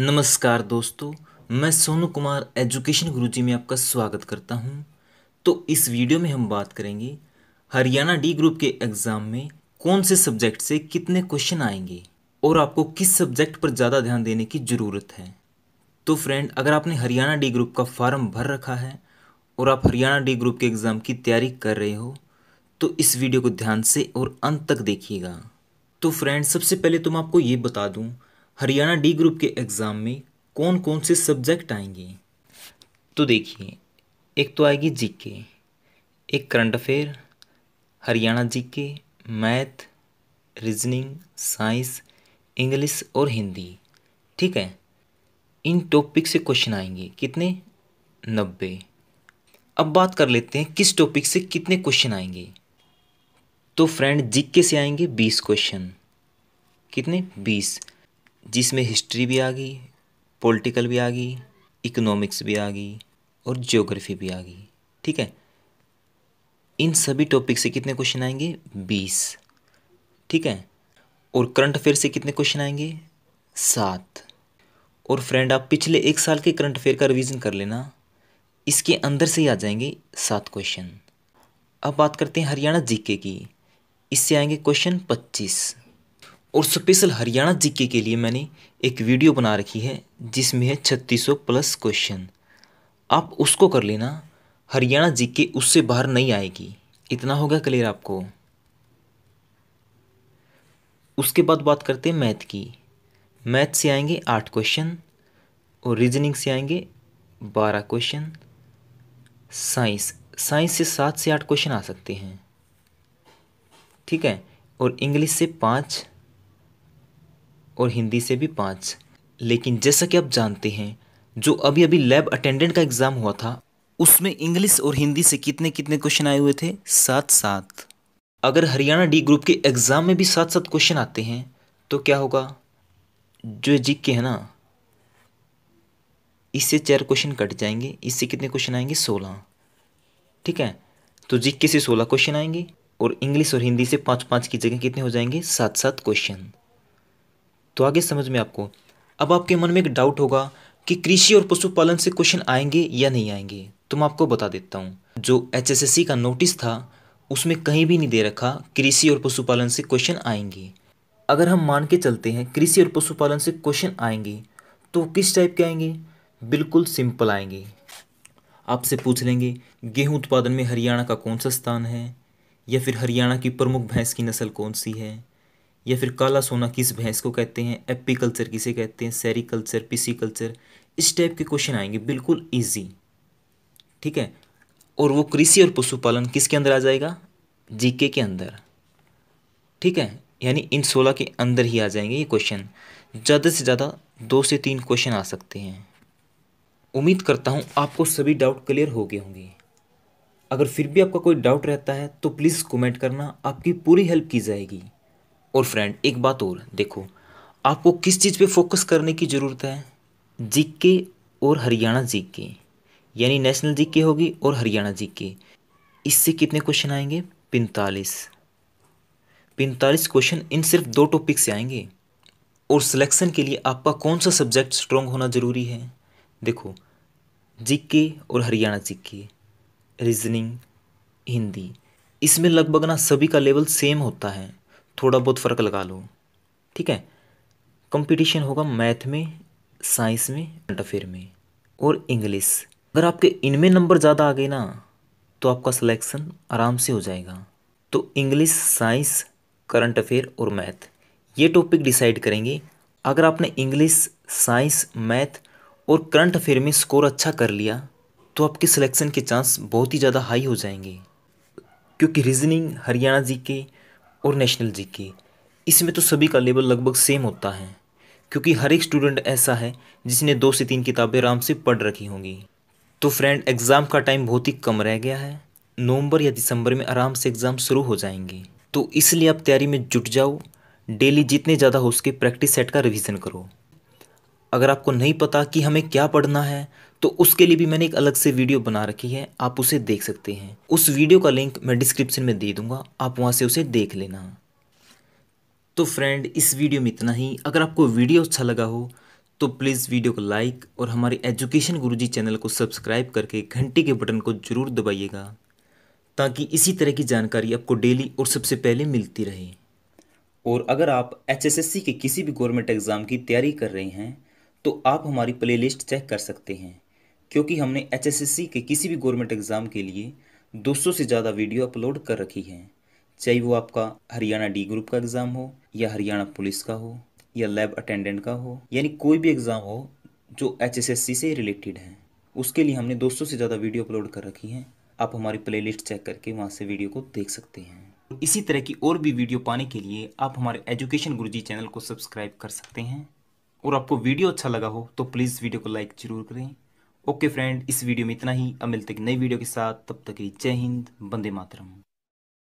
नमस्कार दोस्तों मैं सोनू कुमार एजुकेशन गुरुजी में आपका स्वागत करता हूं तो इस वीडियो में हम बात करेंगे हरियाणा डी ग्रुप के एग्ज़ाम में कौन से सब्जेक्ट से कितने क्वेश्चन आएंगे और आपको किस सब्जेक्ट पर ज़्यादा ध्यान देने की ज़रूरत है तो फ्रेंड अगर आपने हरियाणा डी ग्रुप का फॉर्म भर रखा है और आप हरियाणा डी ग्रुप के एग्ज़ाम की तैयारी कर रहे हो तो इस वीडियो को ध्यान से और अंत तक देखिएगा तो फ्रेंड सबसे पहले तो मैं आपको ये बता दूँ हरियाणा डी ग्रुप के एग्ज़ाम में कौन कौन से सब्जेक्ट आएंगे तो देखिए एक तो आएगी जीके एक current affair Haryana GK math reasoning science English और हिंदी ठीक है इन टॉपिक से क्वेश्चन आएंगे कितने नब्बे अब बात कर लेते हैं किस टॉपिक से कितने क्वेश्चन आएंगे तो फ्रेंड जीके से आएंगे बीस क्वेश्चन कितने बीस जिसमें हिस्ट्री भी आ गई पॉलिटिकल भी आ गई इकोनॉमिक्स भी आ गई और ज्योग्राफी भी आ गई ठीक है इन सभी टॉपिक से कितने क्वेश्चन आएंगे बीस ठीक है और करंट अफेयर से कितने क्वेश्चन आएंगे सात और फ्रेंड आप पिछले एक साल के करंट अफेयर का रिवीजन कर लेना इसके अंदर से ही आ जाएंगे सात क्वेश्चन अब बात करते हैं हरियाणा जीके की इससे आएंगे क्वेश्चन पच्चीस और स्पेशल हरियाणा जीके के लिए मैंने एक वीडियो बना रखी है जिसमें है छत्तीस प्लस क्वेश्चन आप उसको कर लेना हरियाणा जीके उससे बाहर नहीं आएगी इतना होगा क्लियर आपको उसके बाद बात करते हैं मैथ की मैथ से आएंगे आठ क्वेश्चन और रीजनिंग से आएंगे बारह क्वेश्चन साइंस साइंस से सात से आठ क्वेश्चन आ सकते हैं ठीक है और इंग्लिश से पाँच और हिंदी से भी पाँच लेकिन जैसा कि आप जानते हैं जो अभी अभी लैब अटेंडेंट का एग्ज़ाम हुआ था उसमें इंग्लिश और हिंदी से कितने कितने क्वेश्चन आए हुए थे सात सात अगर हरियाणा डी ग्रुप के एग्ज़ाम में भी सात सात क्वेश्चन आते हैं तो क्या होगा जो जी के है ना इससे चार क्वेश्चन कट जाएंगे इससे कितने क्वेश्चन आएंगे सोलह ठीक है तो जी के से सोलह क्वेश्चन आएंगे और इंग्लिश और हिंदी से पाँच पाँच की जगह कितने हो जाएंगे सात सात क्वेश्चन तो आगे समझ में आपको अब आपके मन में एक डाउट होगा कि कृषि और पशुपालन से क्वेश्चन आएंगे या नहीं आएंगे तो मैं आपको बता देता हूँ जो एच का नोटिस था उसमें कहीं भी नहीं दे रखा कृषि और पशुपालन से क्वेश्चन आएंगे अगर हम मान के चलते हैं कृषि और पशुपालन से क्वेश्चन आएंगे तो किस टाइप के आएंगे बिल्कुल सिंपल आएंगे आपसे पूछ लेंगे गेहूं उत्पादन में हरियाणा का कौन सा स्थान है या फिर हरियाणा की प्रमुख भैंस की नस्ल कौन सी है या फिर काला सोना किस भैंस को कहते हैं एप्पी कल्चर किसे कहते हैं सैरी कल्चर पीसी कल्चर इस टाइप के क्वेश्चन आएंगे बिल्कुल ईजी ठीक है और वो कृषि और पशुपालन किसके अंदर आ जाएगा जीके के अंदर ठीक है यानी इन सोलह के अंदर ही आ जाएंगे ये क्वेश्चन ज़्यादा से ज़्यादा दो से तीन क्वेश्चन आ सकते हैं उम्मीद करता हूँ आपको सभी डाउट क्लियर हो गए होंगे अगर फिर भी आपका कोई डाउट रहता है तो प्लीज़ कमेंट करना आपकी पूरी हेल्प की जाएगी और फ्रेंड एक बात और देखो आपको किस चीज़ पे फोकस करने की ज़रूरत है जीके और हरियाणा जीके यानी नेशनल जीके होगी और हरियाणा जीके इससे कितने क्वेश्चन आएंगे पैंतालीस पैंतालीस क्वेश्चन इन सिर्फ दो टॉपिक से आएंगे और सिलेक्शन के लिए आपका कौन सा सब्जेक्ट स्ट्रॉन्ग होना ज़रूरी है देखो जीके और हरियाणा जीके रीजनिंग हिंदी इसमें लगभग ना सभी का लेवल सेम होता है थोड़ा बहुत फ़र्क लगा लो ठीक है कंपटीशन होगा मैथ में साइंस में करंट अफेयर में और इंग्लिश अगर आपके इनमें नंबर ज़्यादा आ गए ना तो आपका सिलेक्शन आराम से हो जाएगा तो इंग्लिश साइंस करंट अफेयर और मैथ ये टॉपिक डिसाइड करेंगे अगर आपने इंग्लिश साइंस मैथ और करंट अफेयर में स्कोर अच्छा कर लिया तो आपके सिलेक्शन के चांस बहुत ही ज़्यादा हाई हो जाएंगे क्योंकि रीजनिंग हरियाणा जी के और नेशनल जीके इसमें तो सभी का लेवल लगभग सेम होता है क्योंकि हर एक स्टूडेंट ऐसा है जिसने दो से तीन किताबें आराम से पढ़ रखी होंगी तो फ्रेंड एग्ज़ाम का टाइम बहुत ही कम रह गया है नवंबर या दिसंबर में आराम से एग्ज़ाम शुरू हो जाएंगे तो इसलिए आप तैयारी में जुट जाओ डेली जितने ज़्यादा हो सके प्रैक्टिस सेट का रिवीजन करो अगर आपको नहीं पता कि हमें क्या पढ़ना है तो उसके लिए भी मैंने एक अलग से वीडियो बना रखी है आप उसे देख सकते हैं उस वीडियो का लिंक मैं डिस्क्रिप्शन में दे दूंगा आप वहाँ से उसे देख लेना तो फ्रेंड इस वीडियो में इतना ही अगर आपको वीडियो अच्छा लगा हो तो प्लीज़ वीडियो को लाइक और हमारे एजुकेशन गुरुजी चैनल को सब्सक्राइब करके घंटे के बटन को ज़रूर दबाइएगा ताकि इसी तरह की जानकारी आपको डेली और सबसे पहले मिलती रहे और अगर आप एचएसएससी के किसी भी गवर्नमेंट एग्ज़ाम की तैयारी कर रहे हैं तो आप हमारी प्लेलिस्ट चेक कर सकते हैं क्योंकि हमने एच के किसी भी गवर्नमेंट एग्ज़ाम के लिए 200 से ज़्यादा वीडियो अपलोड कर रखी हैं चाहे वो आपका हरियाणा डी ग्रुप का एग्ज़ाम हो या हरियाणा पुलिस का हो या लैब अटेंडेंट का हो यानी कोई भी एग्ज़ाम हो जो एच से रिलेटेड है उसके लिए हमने 200 से ज़्यादा वीडियो अपलोड कर रखी हैं आप हमारी प्लेलिस्ट चेक करके वहाँ से वीडियो को देख सकते हैं इसी तरह की और भी वीडियो पाने के लिए आप हमारे एजुकेशन गुरुजी चैनल को सब्सक्राइब कर सकते हैं और आपको वीडियो अच्छा लगा हो तो प्लीज़ वीडियो को लाइक जरूर करें ओके फ्रेंड इस वीडियो में इतना ही अब मिलते एक नई वीडियो के साथ तब तक जय हिंद बंदे मातरम